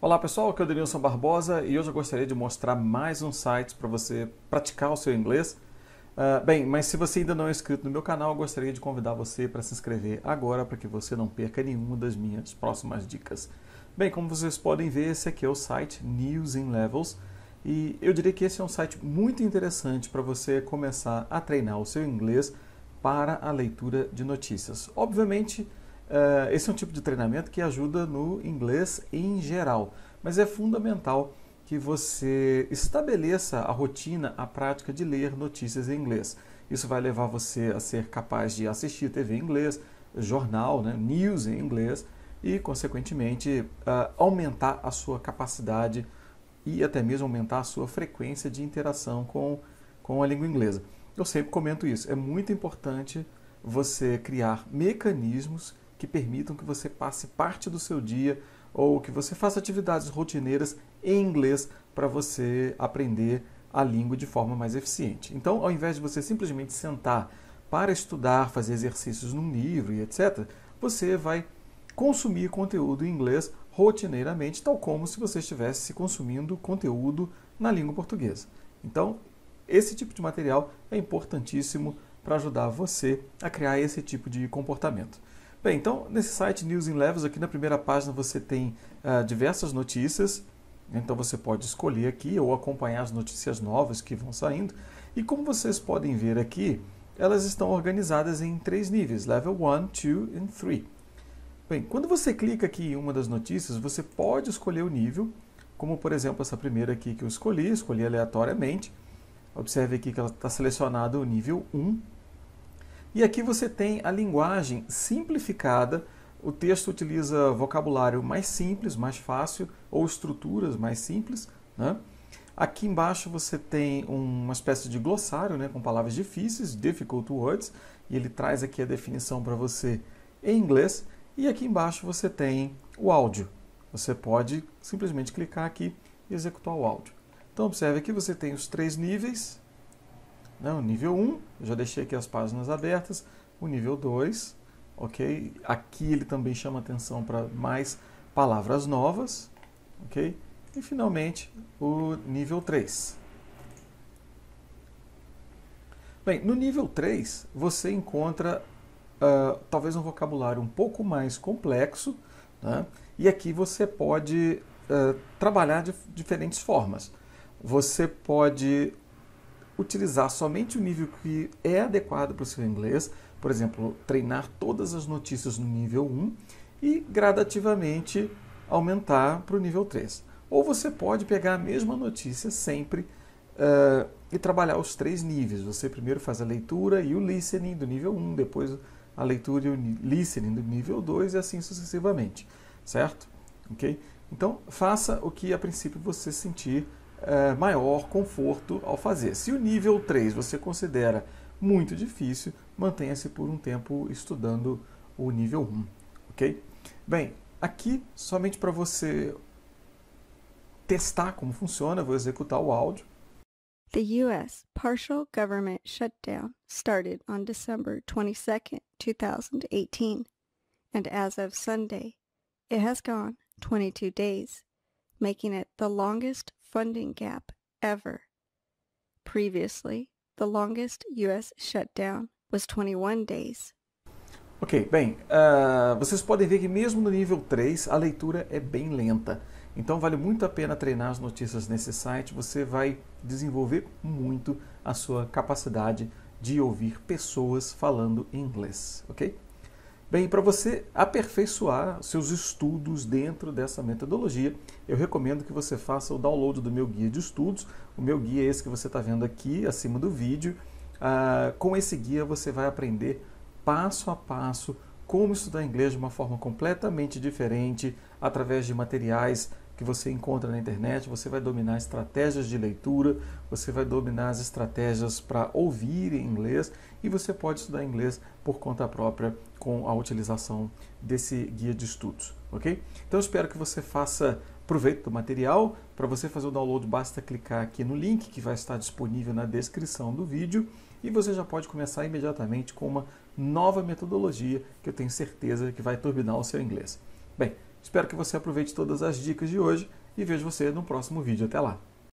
Olá pessoal, aqui é o Denilson Barbosa e hoje eu gostaria de mostrar mais um site para você praticar o seu inglês. Uh, bem, mas se você ainda não é inscrito no meu canal, eu gostaria de convidar você para se inscrever agora para que você não perca nenhuma das minhas próximas dicas. Bem, como vocês podem ver, esse aqui é o site News in Levels e eu diria que esse é um site muito interessante para você começar a treinar o seu inglês para a leitura de notícias. Obviamente, Uh, esse é um tipo de treinamento que ajuda no inglês em geral, mas é fundamental que você estabeleça a rotina, a prática de ler notícias em inglês. Isso vai levar você a ser capaz de assistir TV em inglês, jornal, né, news em inglês e, consequentemente, uh, aumentar a sua capacidade e até mesmo aumentar a sua frequência de interação com, com a língua inglesa. Eu sempre comento isso. É muito importante você criar mecanismos que permitam que você passe parte do seu dia ou que você faça atividades rotineiras em inglês para você aprender a língua de forma mais eficiente. Então, ao invés de você simplesmente sentar para estudar, fazer exercícios num livro e etc., você vai consumir conteúdo em inglês rotineiramente, tal como se você estivesse consumindo conteúdo na língua portuguesa. Então, esse tipo de material é importantíssimo para ajudar você a criar esse tipo de comportamento. Bem, então nesse site News in Levels, aqui na primeira página você tem uh, diversas notícias, então você pode escolher aqui ou acompanhar as notícias novas que vão saindo. E como vocês podem ver aqui, elas estão organizadas em três níveis: level 1, 2 e 3. Bem, quando você clica aqui em uma das notícias, você pode escolher o nível, como por exemplo essa primeira aqui que eu escolhi, escolhi aleatoriamente. Observe aqui que ela está selecionada o nível 1, e aqui você tem a linguagem simplificada. O texto utiliza vocabulário mais simples, mais fácil, ou estruturas mais simples. Né? Aqui embaixo você tem uma espécie de glossário né, com palavras difíceis, difficult words, e ele traz aqui a definição para você em inglês. E aqui embaixo você tem o áudio. Você pode simplesmente clicar aqui e executar o áudio. Então observe aqui você tem os três níveis, né? O nível 1, eu já deixei aqui as páginas abertas. O nível 2, ok? Aqui ele também chama atenção para mais palavras novas, ok? E finalmente o nível 3. Bem, no nível 3 você encontra uh, talvez um vocabulário um pouco mais complexo, né? e aqui você pode uh, trabalhar de diferentes formas. Você pode utilizar somente o nível que é adequado para o seu inglês, por exemplo, treinar todas as notícias no nível 1 e gradativamente aumentar para o nível 3. Ou você pode pegar a mesma notícia sempre uh, e trabalhar os três níveis. Você primeiro faz a leitura e o listening do nível 1, depois a leitura e o listening do nível 2 e assim sucessivamente, certo? Ok? Então, faça o que a princípio você sentir é, maior conforto ao fazer. Se o nível 3 você considera muito difícil, mantenha-se por um tempo estudando o nível 1, ok? Bem, aqui somente para você testar como funciona, vou executar o áudio. The US partial government shutdown started on December 22, nd 2018, and as of Sunday, it has gone 22 days, making it the longest funding gap ever. Previously, the longest U.S. shutdown was 21 days. Ok, bem, uh, vocês podem ver que mesmo no nível 3 a leitura é bem lenta. Então vale muito a pena treinar as notícias nesse site, você vai desenvolver muito a sua capacidade de ouvir pessoas falando inglês, ok? Bem, para você aperfeiçoar seus estudos dentro dessa metodologia, eu recomendo que você faça o download do meu guia de estudos. O meu guia é esse que você está vendo aqui acima do vídeo. Ah, com esse guia você vai aprender passo a passo como estudar inglês de uma forma completamente diferente, através de materiais que você encontra na internet, você vai dominar estratégias de leitura, você vai dominar as estratégias para ouvir inglês e você pode estudar inglês por conta própria com a utilização desse guia de estudos, ok? Então espero que você faça proveito do material. Para você fazer o download, basta clicar aqui no link que vai estar disponível na descrição do vídeo e você já pode começar imediatamente com uma nova metodologia que eu tenho certeza que vai turbinar o seu inglês. Bem, Espero que você aproveite todas as dicas de hoje e vejo você no próximo vídeo. Até lá!